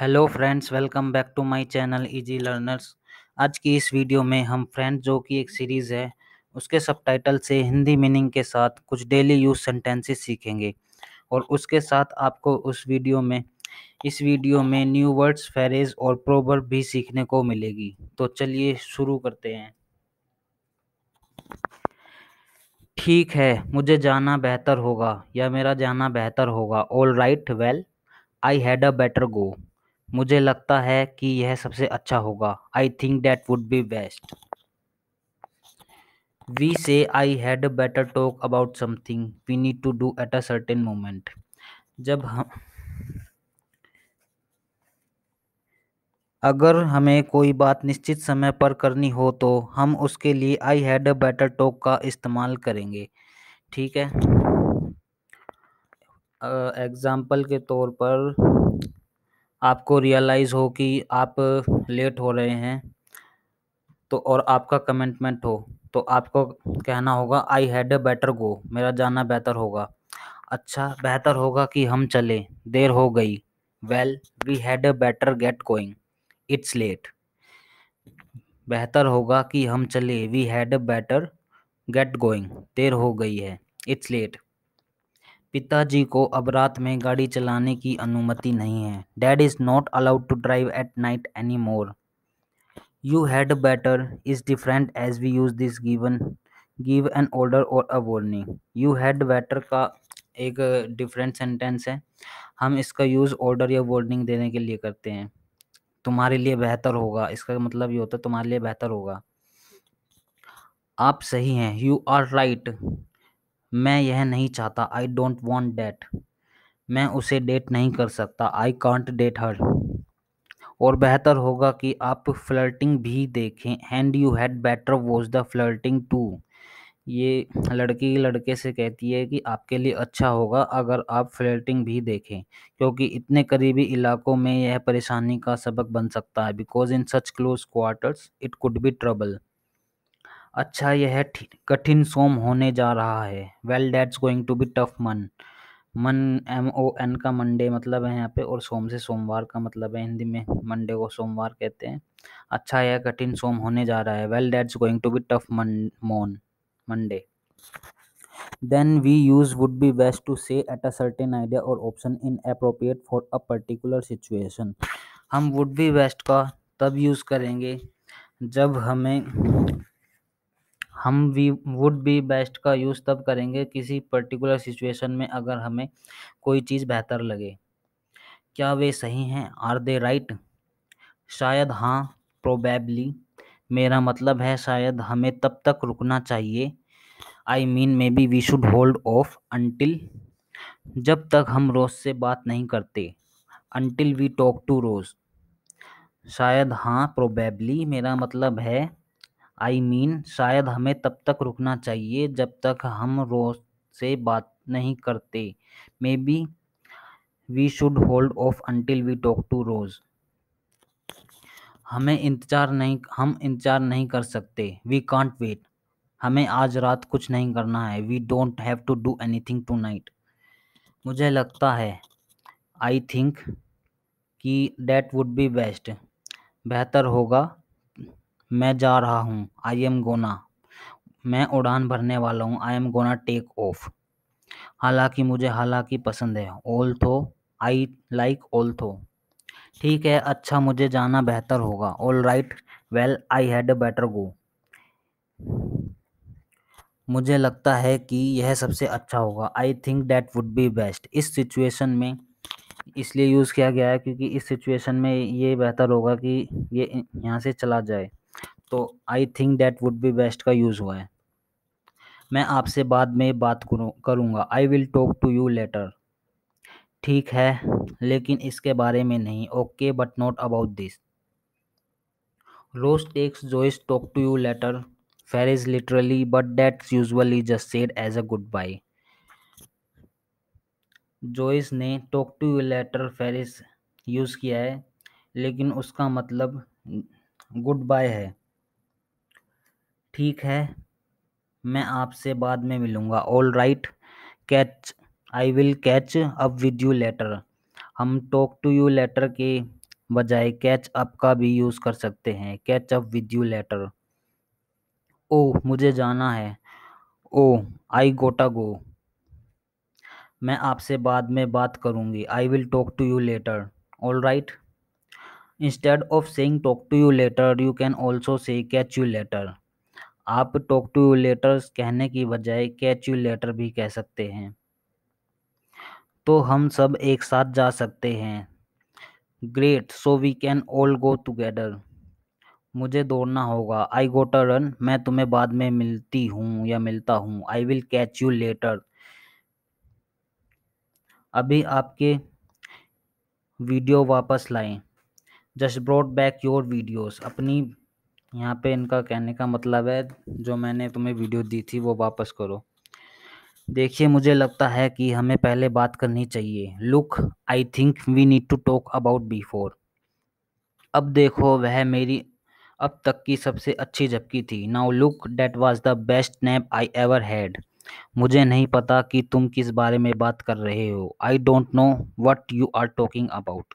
hello friends welcome back to my channel easy learners आज की इस वीडियो में हम फ्रेंड्स जो कि एक सीरीज़ है उसके सबटाइटल से हिंदी मीनिंग के साथ कुछ डेली यूज सेंटेंसेस सीखेंगे और उसके साथ आपको उस वीडियो में इस वीडियो में न्यू वर्ड्स फेरेज और प्रोबर भी सीखने को मिलेगी तो चलिए शुरू करते हैं ठीक है मुझे जाना बेहतर होगा या मेरा जाना बेहतर होगा all right well I had a better go मुझे लगता है कि यह सबसे अच्छा होगा I think that would be best we say I had better talk about something we need to do at a certain moment जब हम अगर हमें कोई बात निश्चित समय पर करनी हो तो हम उसके लिए आई हैड बेटर टॉक का इस्तेमाल करेंगे ठीक है एग्ज़ाम्पल के तौर पर आपको रियलाइज़ हो कि आप लेट हो रहे हैं तो और आपका कमिटमेंट हो तो आपको कहना होगा आई हैड अ बेटर गो मेरा जाना बेहतर होगा अच्छा बेहतर होगा कि हम चलें देर हो गई well we had a better get going it's late बेहतर होगा कि हम चले we had a better get going देर हो गई है इट्स लेट पिताजी को अब रात में गाड़ी चलाने की अनुमति नहीं है dad is not allowed to drive at night anymore you had better is different as we use this given give an order और a warning you had better का एक डिफरेंट सेंटेंस है हम इसका यूज़ ऑर्डर या warning देने के लिए करते हैं तुम्हारे लिए बेहतर होगा इसका मतलब ये होता है तुम्हारे लिए बेहतर होगा आप सही हैं यू आर राइट मैं यह नहीं चाहता आई डोंट वॉन्ट डेट मैं उसे डेट नहीं कर सकता आई कॉन्ट डेट हर और बेहतर होगा कि आप फ्लर्टिंग भी देखें and you had better was the flirting to ये लड़की लड़के से कहती है कि आपके लिए अच्छा होगा अगर आप फ्लर्टिंग भी देखें क्योंकि इतने करीबी इलाकों में यह परेशानी का सबक बन सकता है because in such close quarters it could be trouble अच्छा यह कठिन सोम होने जा रहा है well that's going to be tough mon mon M O N का मंडे मतलब है यहाँ पे और सोम से सोमवार का मतलब है हिंदी में मंडे को सोमवार कहते हैं अच्छा यह कठिन सोम होने जा रहा है well that's going to be tough mon mon Monday we use would be best to say at a certain idea और option in appropriate for a particular situation हम वुड बी बेस्ट का तब यूज करेंगे जब हमें हम we would be best का use तब करेंगे किसी पर्टिकुलर सिचुएशन में अगर हमें कोई चीज़ बेहतर लगे क्या वे सही हैं आर दे राइट शायद हाँ प्रोबेबली मेरा मतलब है शायद हमें तब तक रुकना चाहिए I mean maybe we should hold off until जब तक हम रोज़ से बात नहीं करते until we talk to Rose शायद हाँ प्रोबेबली मेरा मतलब है आई मीन शायद हमें तब तक रुकना चाहिए जब तक हम रोज से बात नहीं करते maybe we should hold off until we talk to Rose हमें इंतज़ार नहीं हम इंतज़ार नहीं कर सकते वी कॉन्ट वेट हमें आज रात कुछ नहीं करना है we don't have to do anything tonight मुझे लगता है आई थिंक कि डैट वुड बी बेस्ट बेहतर होगा मैं जा रहा हूँ आई एम गोना मैं उड़ान भरने वाला हूँ I am gonna take off हालांकि मुझे हालांकि पसंद है ओल थो आई लाइक ओल थो ठीक है अच्छा मुझे जाना बेहतर होगा all right well I had a better go मुझे लगता है कि यह सबसे अच्छा होगा I think that would be best इस सिचुएशन में इसलिए यूज़ किया गया है क्योंकि इस सिचुएशन में ये बेहतर होगा कि ये यहाँ से चला जाए तो I think that would be best का यूज़ हुआ है मैं आपसे बाद में बात करूँगा I will talk to you later ठीक है लेकिन इसके बारे में नहीं okay but not about this Rose takes Joey's talk to you later is literally but that's usually just said as a goodbye Joey's ने talk to you later phrase use किया है लेकिन उसका मतलब गुड बाय है ठीक है मैं आपसे बाद में मिलूँगा all right catch I will catch up with you later हम टॉक टू यू लेटर के बजाय कैच अप का भी यूज़ कर सकते हैं catch up with you later ओ मुझे जाना है ओ आई गोटा गो मैं आपसे बाद में बात करूँगी I will talk to you later all right instead of saying talk to you later you can also say catch you later आप लेटर्स कहने की बजाय कैच लेटर भी कह सकते हैं तो हम सब एक साथ जा सकते हैं great so we can all go together मुझे दौड़ना होगा आई गोट अ रन मैं तुम्हें बाद में मिलती हूँ या मिलता हूँ I will catch you later अभी आपके वीडियो वापस लाएं just brought back your videos अपनी यहाँ पे इनका कहने का मतलब है जो मैंने तुम्हें वीडियो दी थी वो वापस करो देखिए मुझे लगता है कि हमें पहले बात करनी चाहिए look I think we need to talk about before अब देखो वह मेरी अब तक की सबसे अच्छी झपकी थी now look that was the best nap I ever had मुझे नहीं पता कि तुम किस बारे में बात कर रहे हो I don't know what you are talking about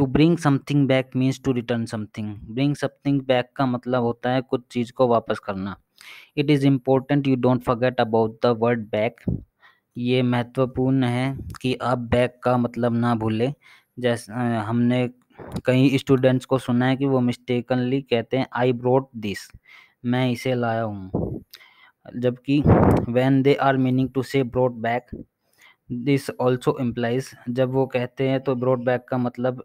to bring something back means to return something bring something back का मतलब होता है कुछ चीज़ को वापस करना it is important you don't forget about the word back ये महत्वपूर्ण है कि आप बैक का मतलब ना भूलें जैसे हमने कई स्टूडेंट्स को सुना है कि वो मिस्टेकनली कहते हैं आई ब्रोट दिस मैं इसे लाया हूँ जबकि when they are meaning to say brought back this also implies जब वो कहते हैं तो ब्रोड बैक का मतलब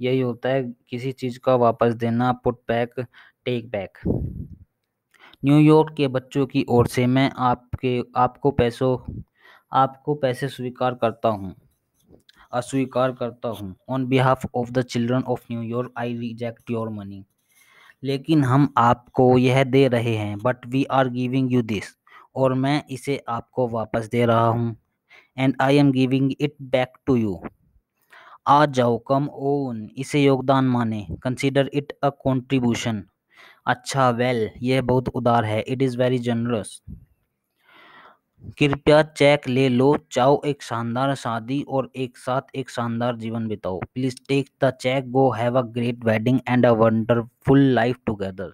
यही होता है किसी चीज़ का वापस देना put back take back New York के बच्चों की ओर से मैं आपके आपको पैसों आपको पैसे स्वीकार करता हूँ अस्वीकार करता हूँ on behalf of the children of New York I reject your money लेकिन हम आपको यह दे रहे हैं but we are giving you this और मैं इसे आपको वापस दे रहा हूँ and I am giving it back to you आ जाओ कम ओन इसे योगदान माने कंसीडर इट अ कॉन्ट्रीब्यूशन अच्छा वेल well, यह बहुत उदार है इट इज़ वेरी जनरस कृपया चेक ले लो चाहो एक शानदार शादी और एक साथ एक शानदार जीवन बिताओ please take the cheque go have a great wedding and a wonderful life together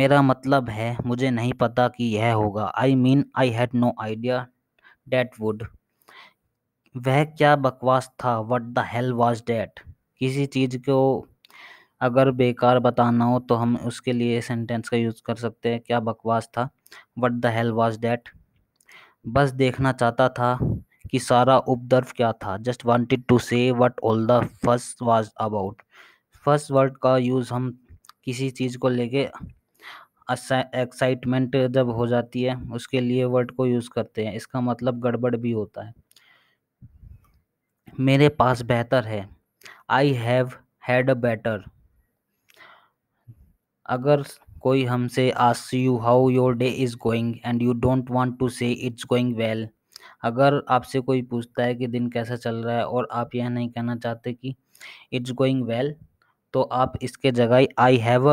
मेरा मतलब है मुझे नहीं पता कि यह होगा I mean I had no idea that would वह क्या बकवास था what the hell was that किसी चीज़ को अगर बेकार बताना हो तो हम उसके लिए सेंटेंस का यूज़ कर सकते हैं क्या बकवास था what the hell was that बस देखना चाहता था कि सारा उपद्रव क्या था just wanted to say what all the fuss was about fuss word का यूज़ हम किसी चीज़ को लेके एक्साइटमेंट जब हो जाती है उसके लिए वर्ड को यूज़ करते हैं इसका मतलब गड़बड़ भी होता है मेरे पास बेहतर है I have had a better अगर कोई हमसे ask you how your day is going and you don't want to say it's going well अगर आपसे कोई पूछता है कि दिन कैसा चल रहा है और आप यह नहीं कहना चाहते कि इट्स गोइंग वेल तो आप इसके जगह I have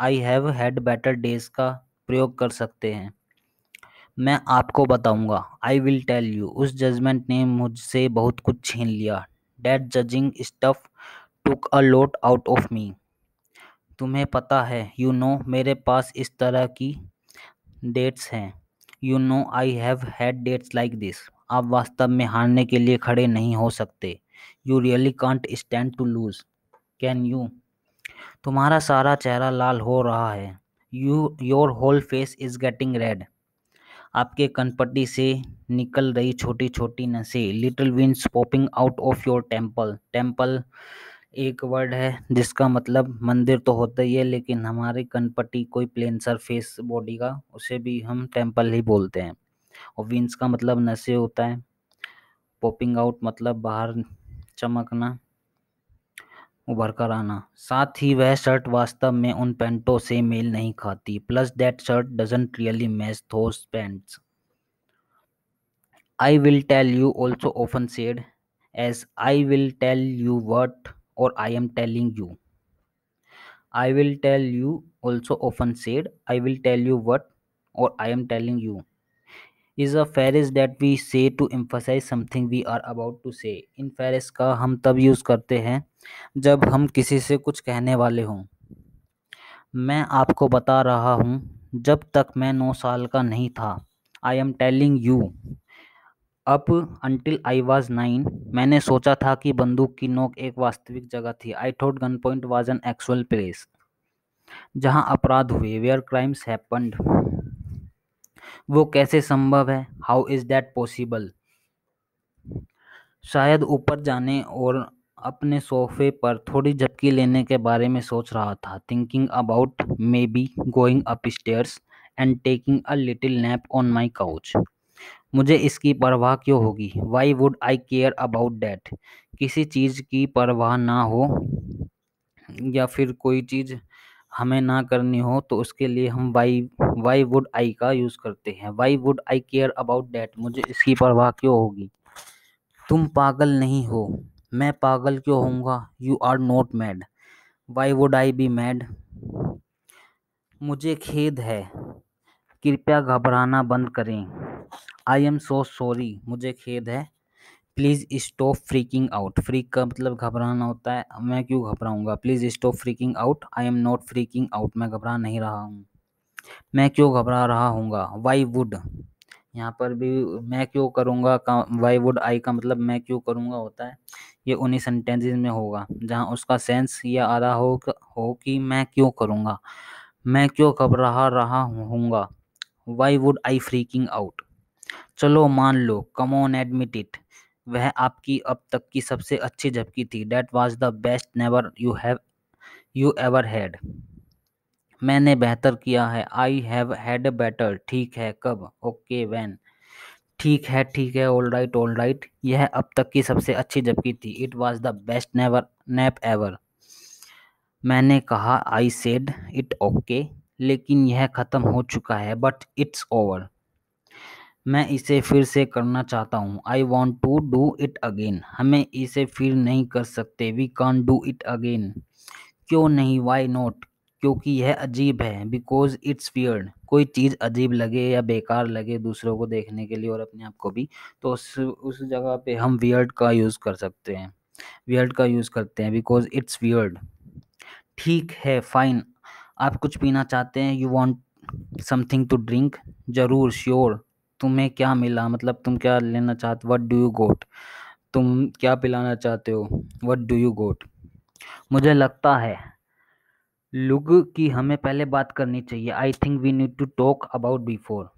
I have had better days का प्रयोग कर सकते हैं मैं आपको बताऊंगा आई विल टेल यू उस जजमेंट ने मुझसे बहुत कुछ छीन लिया that judging stuff took a lot out of me तुम्हें पता है यू you नो know, मेरे पास इस तरह की डेट्स हैं you know I have had dates like this आप वास्तव में हारने के लिए खड़े नहीं हो सकते you really can't stand to lose can you तुम्हारा सारा चेहरा लाल हो रहा है you your whole face is getting red आपके कनपट्टी से निकल रही छोटी छोटी नसें little veins popping out of your temple temple एक वर्ड है जिसका मतलब मंदिर तो होता ही है लेकिन हमारे कनपट्टी कोई प्लेन सरफेस बॉडी का उसे भी हम टेम्पल ही बोलते हैं और विंस का मतलब नशे होता है पॉपिंग आउट मतलब बाहर चमकना उभर कर आना साथ ही वह शर्ट वास्तव में उन पैंटों से मेल नहीं खाती plus that shirt doesn't really match those pants I will tell you also often said as I will tell you what और I am telling you I will tell you also often said I will tell you what और I am telling you is a फ़हरिस्त that we say to emphasize something we are about to say in फ़हरिस्त का हम तब use करते हैं जब हम किसी से कुछ कहने वाले हों मैं आपको बता रहा हूँ जब तक मैं नौ साल का नहीं था I am telling you up until I was nine मैंने सोचा था कि बंदूक की नोक एक वास्तविक जगह थी I thought gun point was an actual place जहाँ अपराध हुए वेयर क्राइम्स हैपन्ड वो कैसे संभव है हाउ इज़ डैट पॉसिबल शायद ऊपर जाने और अपने सोफे पर थोड़ी झपकी लेने के बारे में सोच रहा था thinking about maybe going up stairs and taking a little nap on my couch मुझे इसकी परवाह क्यों होगी why would I care about that किसी चीज़ की परवाह ना हो या फिर कोई चीज़ हमें ना करनी हो तो उसके लिए हम वाई वाई वुड आई का यूज़ करते हैं why would I care about that मुझे इसकी परवाह क्यों होगी तुम पागल नहीं हो मैं पागल क्यों होऊंगा you are not mad why would I be mad मुझे खेद है कृपया घबराना बंद करें आई एम सो सॉरी मुझे खेद है please stop freaking out freak का मतलब घबराना होता है मैं क्यों घबराऊंगा please stop freaking out I am not freaking out मैं घबरा नहीं रहा हूँ मैं क्यों घबरा रहा हूँ वाई वुड यहाँ पर भी मैं क्यों करूँगा वाई वुड आई का मतलब मैं क्यों करूँगा होता है ये उन्हीं सेंटेंसेज में होगा जहाँ उसका सेंस ये आ रहा हो हो कि मैं क्यों करूँगा मैं क्यों घबरा रहा हूँ why would I freaking out चलो मान लो कम ऑन एडमिट इट वह आपकी अब तक की सबसे अच्छी झपकी थी that was the best never you have you ever had मैंने बेहतर किया है आई हैव हैड बेटर ठीक है कब ओके वैन ठीक है ठीक है ऑल राइट ऑल राइट यह अब तक की सबसे अच्छी झपकी थी it was the best never nap ever मैंने कहा आई सेड इट ओके लेकिन यह ख़त्म हो चुका है बट इट्स ओवर मैं इसे फिर से करना चाहता हूँ I want to do it again हमें इसे फिर नहीं कर सकते we can't do it again क्यों नहीं वाई नोट क्योंकि यह अजीब है बिकॉज इट्स वियर्ड कोई चीज़ अजीब लगे या बेकार लगे दूसरों को देखने के लिए और अपने आप को भी तो उस उस जगह पे हम वियर्ड का यूज़ कर सकते हैं वियर्ड का यूज़ करते हैं बिकॉज इट्स वियर्ड ठीक है फाइन आप कुछ पीना चाहते हैं you want something to drink ज़रूर श्योर तुम्हें क्या मिला मतलब तुम क्या लेना चाहते वट डू यू गोट तुम क्या पिलाना चाहते हो वट डू यू गोट मुझे लगता है लुग की हमें पहले बात करनी चाहिए I think we need to talk about before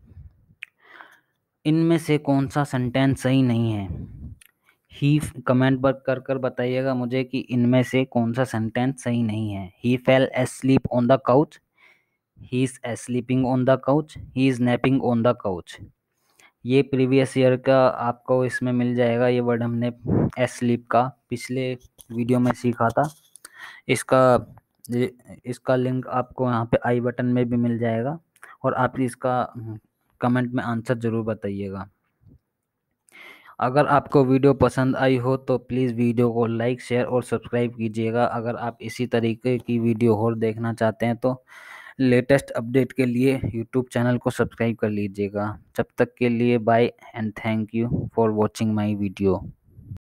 इनमें से कौन सा सेंटेंस सही नहीं है ही कमेंट पर कर कर बताइएगा मुझे कि इनमें से कौन सा सेंटेंस सही नहीं है he fell asleep on the couch he is sleeping on the couch he is napping on the couch ये प्रीवियस ईयर का आपको इसमें मिल जाएगा ये वर्ड हमने एस स्लीप का पिछले वीडियो में सीखा था इसका इसका लिंक आपको यहाँ पे आई बटन में भी मिल जाएगा और आप इसका कमेंट में आंसर ज़रूर बताइएगा अगर आपको वीडियो पसंद आई हो तो प्लीज़ वीडियो को लाइक शेयर और सब्सक्राइब कीजिएगा अगर आप इसी तरीके की वीडियो और देखना चाहते हैं तो लेटेस्ट अपडेट के लिए यूट्यूब चैनल को सब्सक्राइब कर लीजिएगा तब तक के लिए bye and thank you for watching my video